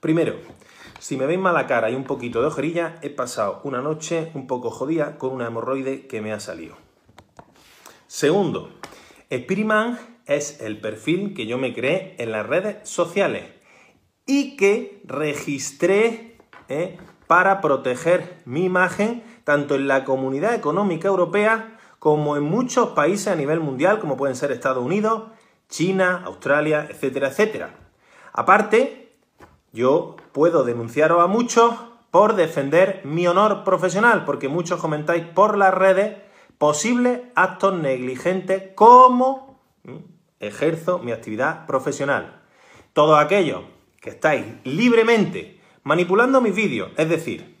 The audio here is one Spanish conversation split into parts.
Primero, si me veis mala cara y un poquito de ojerilla, he pasado una noche un poco jodida con una hemorroide que me ha salido. Segundo, Spiritman es el perfil que yo me creé en las redes sociales y que registré ¿eh? para proteger mi imagen tanto en la comunidad económica europea como en muchos países a nivel mundial como pueden ser Estados Unidos, China, Australia, etcétera, etcétera. Aparte, yo puedo denunciaros a muchos por defender mi honor profesional, porque muchos comentáis por las redes posibles actos negligentes como ejerzo mi actividad profesional. Todos aquellos que estáis libremente manipulando mis vídeos, es decir,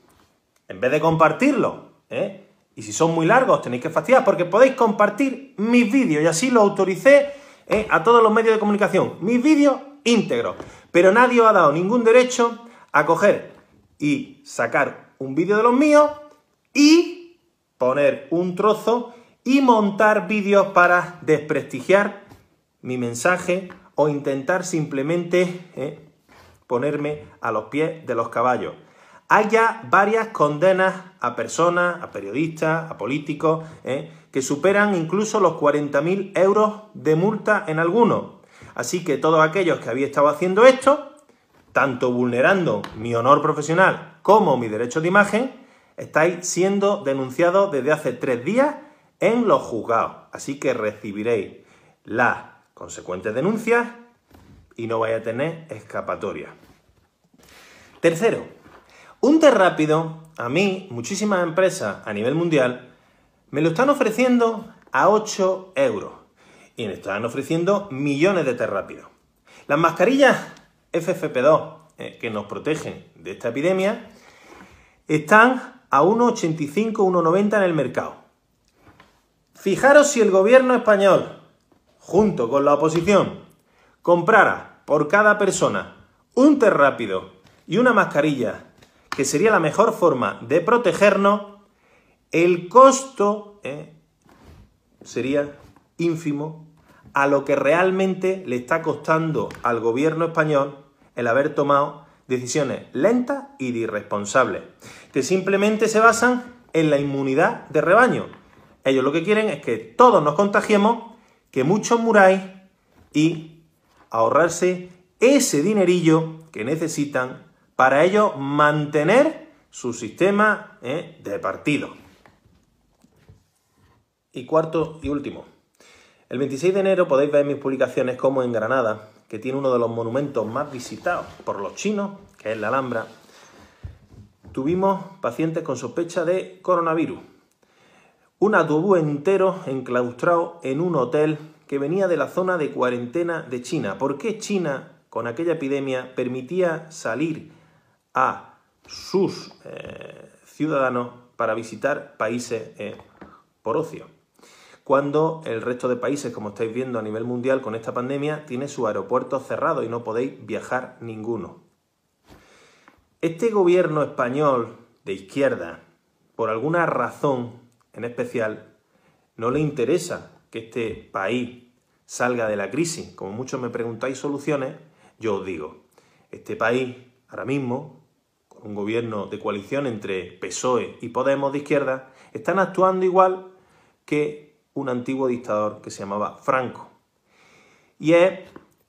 en vez de compartirlo. ¿eh? y si son muy largos tenéis que fastidiar, porque podéis compartir mis vídeos, y así lo autoricé ¿eh? a todos los medios de comunicación. Mis vídeos Íntegro. Pero nadie ha dado ningún derecho a coger y sacar un vídeo de los míos y poner un trozo y montar vídeos para desprestigiar mi mensaje o intentar simplemente eh, ponerme a los pies de los caballos. Hay ya varias condenas a personas, a periodistas, a políticos, eh, que superan incluso los 40.000 euros de multa en algunos. Así que todos aquellos que había estado haciendo esto, tanto vulnerando mi honor profesional como mi derecho de imagen, estáis siendo denunciados desde hace tres días en los juzgados. Así que recibiréis las consecuentes denuncias y no vais a tener escapatoria. Tercero, un té rápido, a mí, muchísimas empresas a nivel mundial, me lo están ofreciendo a 8 euros y nos están ofreciendo millones de test rápidos. Las mascarillas FFP2 eh, que nos protegen de esta epidemia están a 1,85, 1,90 en el mercado. Fijaros si el gobierno español, junto con la oposición, comprara por cada persona un test rápido y una mascarilla, que sería la mejor forma de protegernos, el costo eh, sería ínfimo a lo que realmente le está costando al gobierno español el haber tomado decisiones lentas y irresponsables, que simplemente se basan en la inmunidad de rebaño. Ellos lo que quieren es que todos nos contagiemos, que muchos muráis y ahorrarse ese dinerillo que necesitan para ellos mantener su sistema eh, de partido. Y cuarto y último, el 26 de enero podéis ver mis publicaciones como en Granada, que tiene uno de los monumentos más visitados por los chinos, que es la Alhambra, tuvimos pacientes con sospecha de coronavirus. Un autobús entero enclaustrado en un hotel que venía de la zona de cuarentena de China. ¿Por qué China, con aquella epidemia, permitía salir a sus eh, ciudadanos para visitar países eh, por ocio? cuando el resto de países, como estáis viendo a nivel mundial con esta pandemia, tiene su aeropuerto cerrado y no podéis viajar ninguno. Este gobierno español de izquierda, por alguna razón en especial, no le interesa que este país salga de la crisis. Como muchos me preguntáis soluciones, yo os digo, este país ahora mismo, con un gobierno de coalición entre PSOE y Podemos de izquierda, están actuando igual que un antiguo dictador que se llamaba Franco. Y es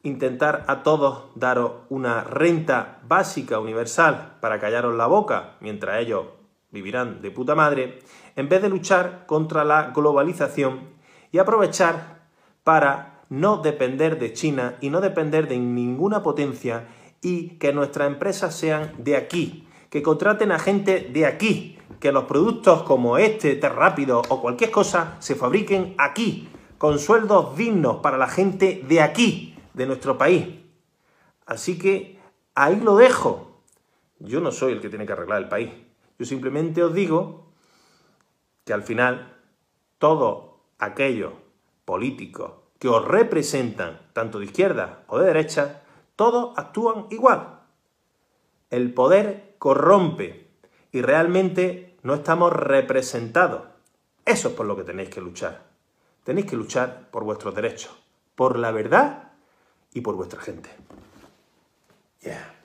intentar a todos daros una renta básica universal para callaros la boca mientras ellos vivirán de puta madre, en vez de luchar contra la globalización y aprovechar para no depender de China y no depender de ninguna potencia y que nuestras empresas sean de aquí, que contraten a gente de aquí, que los productos como este, terrápido rápido o cualquier cosa se fabriquen aquí, con sueldos dignos para la gente de aquí, de nuestro país. Así que ahí lo dejo. Yo no soy el que tiene que arreglar el país. Yo simplemente os digo que al final todos aquellos políticos que os representan, tanto de izquierda o de derecha, todos actúan igual. El poder corrompe y realmente no estamos representados. Eso es por lo que tenéis que luchar. Tenéis que luchar por vuestros derechos, por la verdad y por vuestra gente. Yeah.